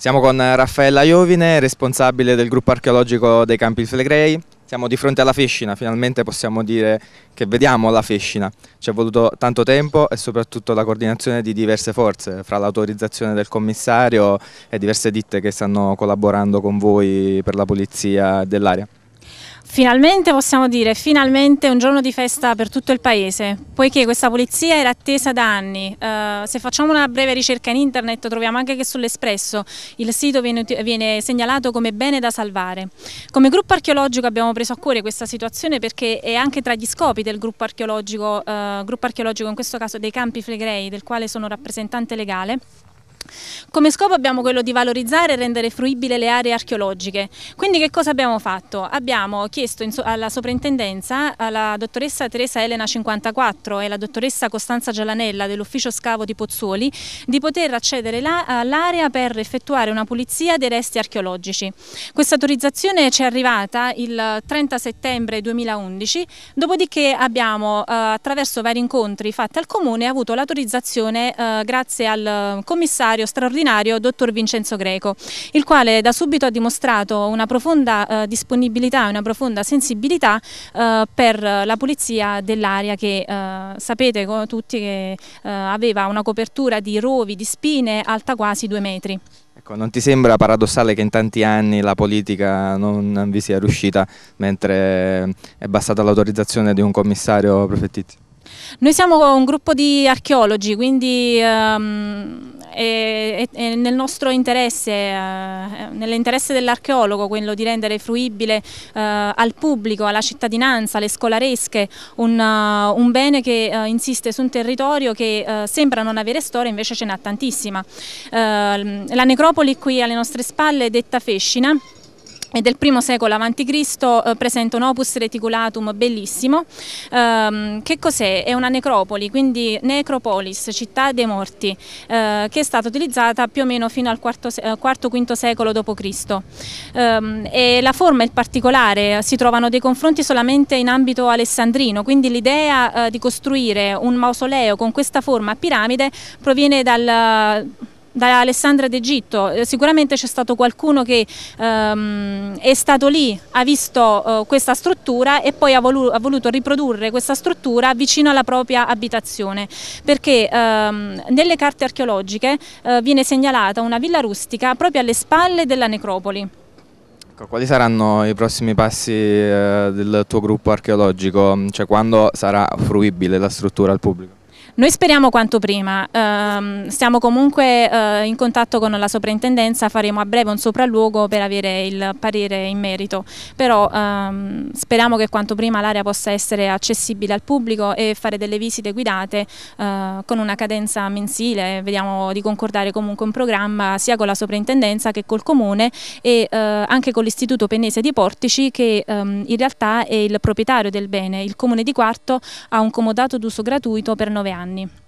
Siamo con Raffaella Iovine, responsabile del gruppo archeologico dei Campi Flegrei. Siamo di fronte alla Fescina, finalmente possiamo dire che vediamo la Fescina. Ci è voluto tanto tempo e soprattutto la coordinazione di diverse forze, fra l'autorizzazione del commissario e diverse ditte che stanno collaborando con voi per la pulizia dell'area. Finalmente possiamo dire, finalmente un giorno di festa per tutto il paese, poiché questa polizia era attesa da anni. Uh, se facciamo una breve ricerca in internet troviamo anche che sull'Espresso il sito viene, viene, segnalato come bene da salvare. Come gruppo archeologico abbiamo preso a cuore questa situazione perché è anche tra gli scopi del gruppo archeologico, uh, gruppo archeologico in questo caso dei Campi Flegrei, del quale sono rappresentante legale. Come scopo abbiamo quello di valorizzare e rendere fruibile le aree archeologiche. Quindi che cosa abbiamo fatto? Abbiamo chiesto alla soprintendenza, alla dottoressa Teresa Elena 54 e alla dottoressa Costanza Gialanella dell'ufficio scavo di Pozzuoli di poter accedere all'area per effettuare una pulizia dei resti archeologici. Questa autorizzazione ci è arrivata il 30 settembre 2011, dopodiché abbiamo eh, attraverso vari incontri fatti al Comune avuto l'autorizzazione eh, grazie al eh, commissario commissario straordinario, dottor Vincenzo Greco, il quale da subito ha dimostrato una profonda eh, disponibilità e una profonda sensibilità eh, per la pulizia dell'area che eh, sapete tutti che eh, aveva una copertura di rovi, di spine alta quasi due metri. Ecco, non ti sembra paradossale che in tanti anni la politica non vi sia riuscita mentre è bastata l'autorizzazione di un commissario prefettizio? Noi siamo un gruppo di archeologi, quindi... Um è, è nel nostro interesse, eh, eh, nell'interesse dell'archeologo quello di rendere fruibile eh, al pubblico, alla cittadinanza, alle scolaresche un, un bene che insiste su un territorio che sembra non avere storia invece ce n'ha tantissima. la necropoli qui alle nostre spalle detta Fescina è del primo secolo a.C., eh, presenta un opus reticulatum bellissimo. Ehm, che cos'è? È una necropoli, quindi necropolis, città dei morti, eh, che è stata utilizzata più o meno fino al eh, IV-V secolo d.C. Ehm, e la forma è particolare, si trovano dei confronti solamente in ambito alessandrino, quindi l'idea eh, di costruire un mausoleo con questa forma a piramide proviene dal da Alessandra d'Egitto, eh, sicuramente c'è stato qualcuno che ehm, è stato lì, ha visto eh, questa struttura e poi ha, volu ha, voluto riprodurre questa struttura vicino alla propria abitazione, perché ehm, nelle carte archeologiche eh, viene segnalata una villa rustica proprio alle spalle della necropoli. Ecco, quali saranno i prossimi passi eh, del tuo gruppo archeologico? Cioè, quando sarà fruibile la struttura al pubblico? Noi speriamo quanto prima, um, ehm, siamo comunque uh, in contatto con la soprintendenza, faremo a breve un sopralluogo per avere il parere in merito, però um, speriamo che quanto prima l'area possa essere accessibile al pubblico e fare delle visite guidate uh, con una cadenza mensile, vediamo di concordare comunque un programma sia con la soprintendenza che col comune e uh, anche con l'istituto pennese di Portici che um, in realtà è il proprietario del bene, il comune di Quarto ha un comodato d'uso gratuito per nove anni. anni.